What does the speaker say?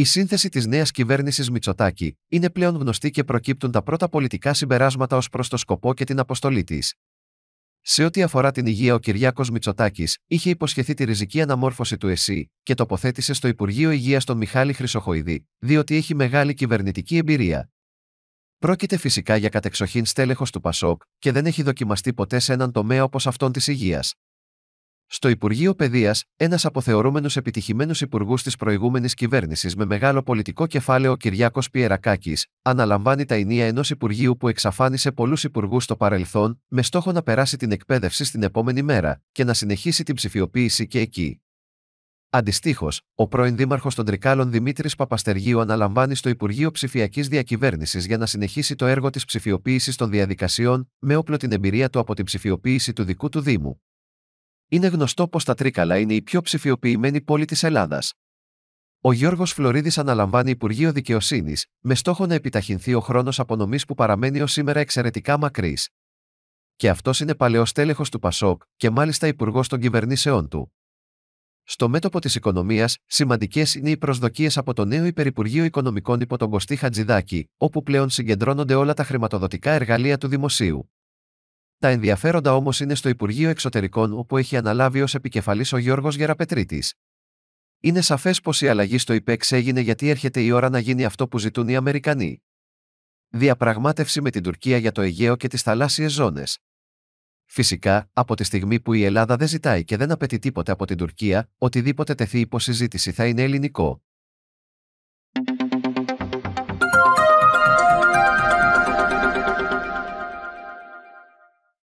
Η σύνθεση της νέας κυβέρνησης Μητσοτάκη είναι πλέον γνωστή και προκύπτουν τα πρώτα πολιτικά συμπεράσματα ως προς το σκοπό και την αποστολή της. Σε ό,τι αφορά την υγεία, ο Κυριάκος Μιτσοτάκη, είχε υποσχεθεί τη ριζική αναμόρφωση του ΕΣΥ και τοποθέτησε στο Υπουργείο Υγείας τον Μιχάλη Χρυσοχοϊδή, διότι έχει μεγάλη κυβερνητική εμπειρία. Πρόκειται φυσικά για κατεξοχήν στέλεχος του ΠΑΣΟΚ και δεν έχει δοκιμαστεί ποτέ σε έναν τομέα όπως αυτόν της υγείας. Στο Υπουργείο Παιδείας, ένας αποθεωρούμενος επιτυχημένος υπουργούς της προηγούμενης κυβέρνησης με μεγάλο πολιτικό κεφάλαιο Κυριάκος Πιερακάκης, αναλαμβάνει τα ενία ενός Υπουργείου που εξαφάνισε πολλούς υπουργούς στο παρελθόν, με στόχο να περάσει την εκπαίδευση στην επόμενη μέρα και να συνεχίσει την ψηφιοποίηση και εκεί. Αντιστοίχως, ο πρώην Δήμαρχος των Τρικάλων Δημήτρης Παπαστεργίου αναλαμβάνει στο Υπουργείο Ψηφιακής Διακυβέρνησης για να συνεχίσει το έργο της ψηφιοποίησης των διαδικασιών, με όπλο την εμπειρία του από την ψηφιοποίηση του δικού του Δήμου είναι γνωστό πως τα Τρίκαλα είναι η πιο ψηφιοποιημένη πόλη της Ελλάδας. Ο Γιώργος Φλωρίδης αναλαμβάνει Υπουργείο Δικαιοσύνης, με στόχο να επιταχυνθεί ο χρόνος απονομής που παραμένει ως σήμερα εξαιρετικά μακρύς. Και αυτός είναι παλαιός τέλεχος του Πασόκ και μάλιστα υπουργός των κυβερνήσεών του. Στο μέτωπο της οικονομίας, σημαντικές είναι οι προσδοκίες από το νέο Υπερυπουργείο Οικονομικών υπό τον Κωστή Χατζηδάκη, όπου πλέον συγκεντρώνονται όλα τα χρηματοδοτικά εργαλεία του Δημοσίου. Τα ενδιαφέροντα όμως είναι στο Υπουργείο Εξωτερικών, όπου έχει αναλάβει ως επικεφαλής ο Γιώργος Γεραπετρίτης. Είναι σαφές πως η αλλαγή στο ΙΠΕΞ έγινε γιατί έρχεται η ώρα να γίνει αυτό που ζητούν οι Αμερικανοί. Διαπραγμάτευση με την Τουρκία για το Αιγαίο και τις θαλάσσιες ζώνες. Φυσικά, από τη στιγμή που η Ελλάδα δεν ζητάει και δεν απαιτεί τίποτε από την Τουρκία, οτιδήποτε τεθεί υπό συζήτηση θα είναι ελληνικό.